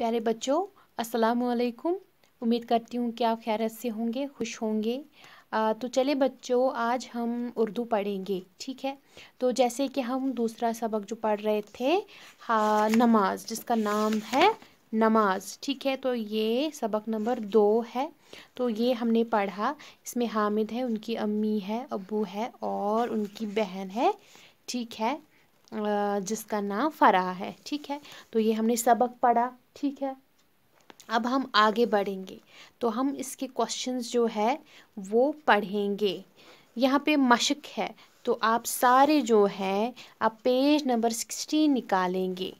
प्यारे बच्चों अस्सलाम वालेकुम उम्मीद करती हूँ कि आप खैरत से होंगे खुश होंगे आ, तो चले बच्चों आज हम उर्दू पढ़ेंगे ठीक है तो जैसे कि हम दूसरा सबक जो पढ़ रहे थे नमाज जिसका नाम है नमाज ठीक है तो ये सबक नंबर दो है तो ये हमने पढ़ा इसमें हामिद है उनकी अम्मी है अबू है और उनकी बहन है ठीक है जिसका नाम फ़राह है ठीक है तो ये हमने सबक पढ़ा ठीक है अब हम आगे बढ़ेंगे तो हम इसके क्वेश्चंस जो है वो पढ़ेंगे यहाँ पे मशक है तो आप सारे जो है आप पेज नंबर सिक्सटीन निकालेंगे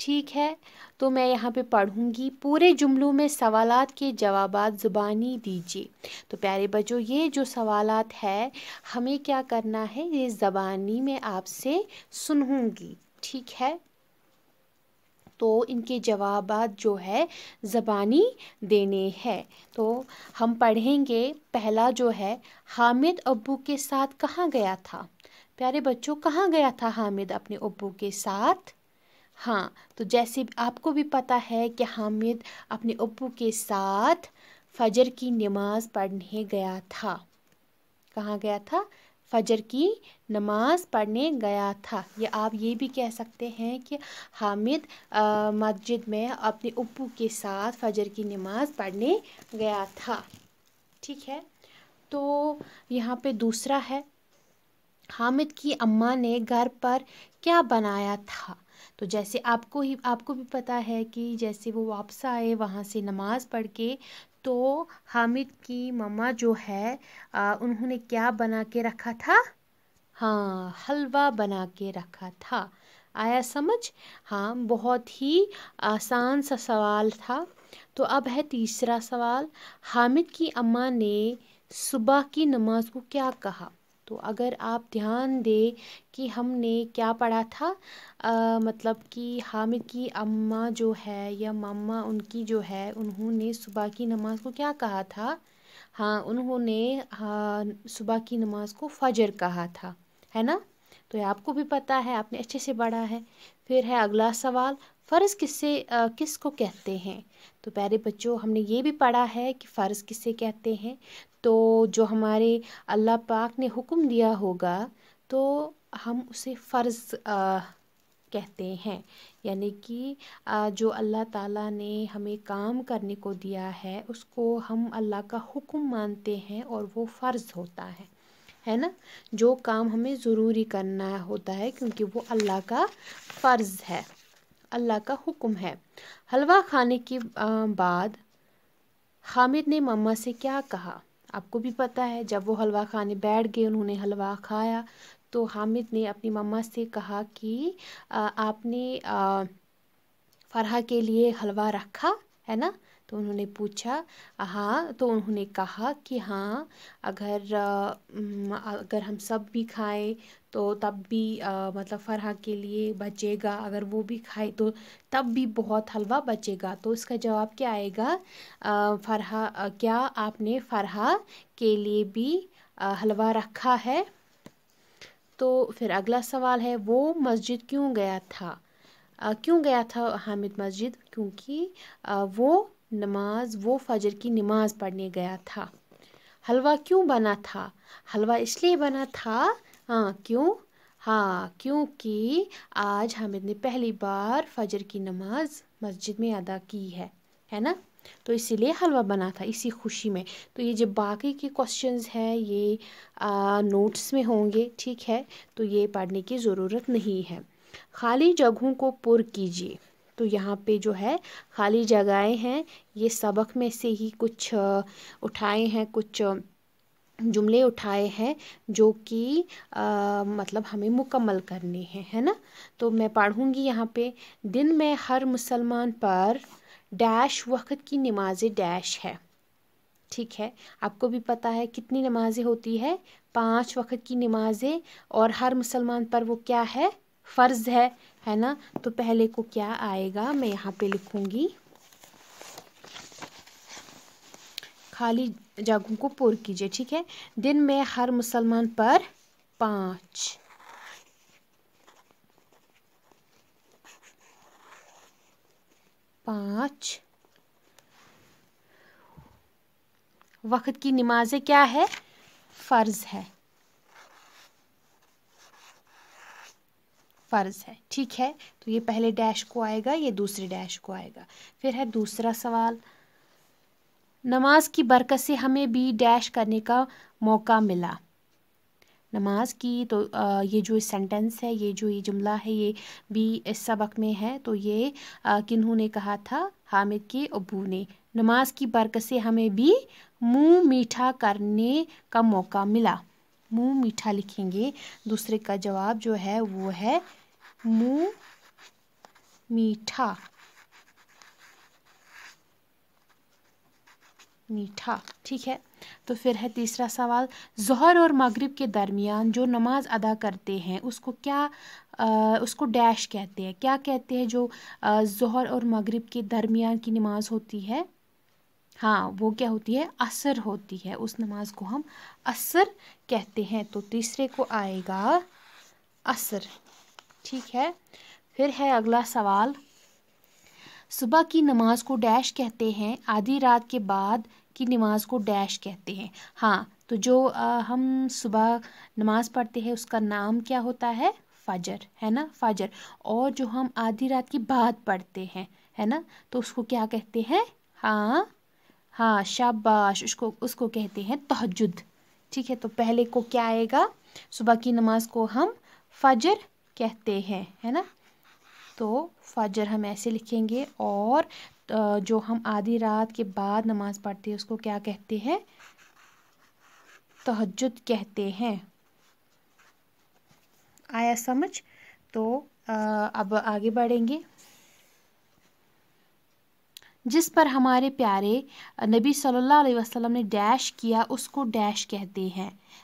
ठीक है तो मैं यहाँ पे पढ़ूँगी पूरे जुमलों में सवालात के जवाब ज़ुबानी दीजिए तो प्यारे बच्चों ये जो सवालात है हमें क्या करना है ये ज़बानी में आपसे सुनूँगी ठीक है तो इनके जवाब जो है ज़बानी देने हैं तो हम पढ़ेंगे पहला जो है हामिद अबू के साथ कहाँ गया था प्यारे बच्चों कहाँ गया था हामिद अपने अबू के साथ हाँ तो जैसे आपको भी पता है कि हामिद अपने अबू के साथ फजर की नमाज़ पढ़ने गया था कहाँ गया था फजर की नमाज़ पढ़ने गया था या आप ये भी कह सकते हैं कि हामिद मस्जिद में अपने अबू के साथ फजर की नमाज़ पढ़ने गया था ठीक है तो यहाँ पे दूसरा है हामिद की अम्मा ने घर पर क्या बनाया था तो जैसे आपको ही आपको भी पता है कि जैसे वो वापस आए वहाँ से नमाज़ पढ़ के तो हामिद की ममा जो है आ, उन्होंने क्या बना के रखा था हाँ हलवा बना के रखा था आया समझ हाँ बहुत ही आसान सा सवाल था तो अब है तीसरा सवाल हामिद की अम्मा ने सुबह की नमाज को क्या कहा तो अगर आप ध्यान दें कि हमने क्या पढ़ा था आ, मतलब कि हामिद की अम्मा जो है या मम्मा उनकी जो है उन्होंने सुबह की नमाज को क्या कहा था हाँ उन्होंने हाँ, सुबह की नमाज को फजर कहा था है ना तो ये आपको भी पता है आपने अच्छे से पढ़ा है फिर है अगला सवाल फ़र्ज़ किससे किस को कहते हैं तो प्यारे बच्चों हमने ये भी पढ़ा है कि फ़र्ज़ किससे कहते हैं तो जो हमारे अल्लाह पाक ने हुक्म दिया होगा तो हम उसे फ़र्ज़ कहते हैं यानी कि जो अल्लाह ताला ने हमें काम करने को दिया है उसको हम अल्लाह का हुक्म मानते हैं और वो फ़र्ज़ होता है है ना जो काम हमें ज़रूरी करना होता है क्योंकि वो अल्लाह का फ़र्ज़ है अल्लाह का हुक्म है हलवा खाने के बाद हामिद ने मम्मा से क्या कहा आपको भी पता है जब वो हलवा खाने बैठ गए उन्होंने हलवा खाया तो हामिद ने अपनी मम्मा से कहा कि आ, आपने आ, फरहा के लिए हलवा रखा है ना तो उन्होंने पूछा हाँ तो उन्होंने कहा कि हाँ अगर अगर हम सब भी खाएं तो तब भी मतलब फरहा के लिए बचेगा अगर वो भी खाए तो तब भी बहुत हलवा बचेगा तो इसका जवाब क्या आएगा फरहा क्या आपने फरहा के लिए भी हलवा रखा है तो फिर अगला सवाल है वो मस्जिद क्यों गया था क्यों गया था हामिद मस्जिद क्योंकि वो नमाज वो फजर की नमाज पढ़ने गया था हलवा क्यों बना था हलवा इसलिए बना था हाँ क्यों हाँ क्योंकि आज हामिद ने पहली बार फजर की नमाज मस्जिद में अदा की है है ना तो इसीलिए हलवा बना था इसी खुशी में तो ये जो बाकी के क्वेश्चंस हैं ये आ, नोट्स में होंगे ठीक है तो ये पढ़ने की ज़रूरत नहीं है खाली जगहों को पुर कीजिए तो यहाँ पे जो है खाली जगहें हैं ये सबक में से ही कुछ उठाए हैं कुछ जुमले उठाए हैं जो कि मतलब हमें मुकम्मल करने हैं है ना तो मैं पढ़ूँगी यहाँ पे दिन में हर मुसलमान पर डैश वक्त की नमाज डैश है ठीक है आपको भी पता है कितनी नमाजें होती है पांच वक्त की नमाजें और हर मुसलमान पर वो क्या है फ़र्ज़ है है ना तो पहले को क्या आएगा मैं यहाँ पे लिखूँगी खाली जगहों को पुर कीजिए ठीक है दिन में हर मुसलमान पर पाँच पाँच वक्त की नमाज़ें क्या है फ़र्ज़ है फ़र्ज़ है ठीक है तो ये पहले डैश को आएगा ये दूसरे डैश को आएगा फिर है दूसरा सवाल नमाज की बरकत से हमें भी डैश करने का मौका मिला नमाज की तो ये जो सेंटेंस है ये जो ये जुमला है ये भी इस सबक में है तो ये किन्हों ने कहा था हामिद के अबू ने नमाज की बरकत से हमें भी मुंह मीठा करने का मौका मिला मुंह मीठा लिखेंगे दूसरे का जवाब जो है वो है मुंह मीठा मीठा ठीक है तो फिर है तीसरा सवाल जहर और मगरिब के दरमियान जो नमाज अदा करते हैं उसको क्या आ, उसको डैश कहते हैं क्या कहते हैं जो जहर और मगरिब के दरमियान की नमाज होती है हाँ वो क्या होती है असर होती है उस नमाज को हम असर कहते हैं तो तीसरे को आएगा असर ठीक है फिर है अगला सवाल सुबह की नमाज को डैश कहते हैं आधी रात के बाद की नमाज को डैश कहते हैं हाँ तो जो आ, हम सुबह नमाज पढ़ते हैं उसका नाम क्या होता है फजर है ना फजर और जो हम आधी रात की बाद पढ़ते हैं है ना तो उसको क्या कहते हैं हाँ हाँ शाबाश उसको उसको कहते हैं तहजुद ठीक है तो पहले को क्या आएगा सुबह की नमाज को हम फजर कहते हैं है ना तो फजर हम ऐसे लिखेंगे और जो हम आधी रात के बाद नमाज़ पढ़ते हैं उसको क्या कहते हैं तहजद कहते हैं आया समझ तो अब आगे बढ़ेंगे जिस पर हमारे प्यारे नबी सल्लल्लाहु अलैहि वसल्लम ने डैश किया उसको डैश कहते हैं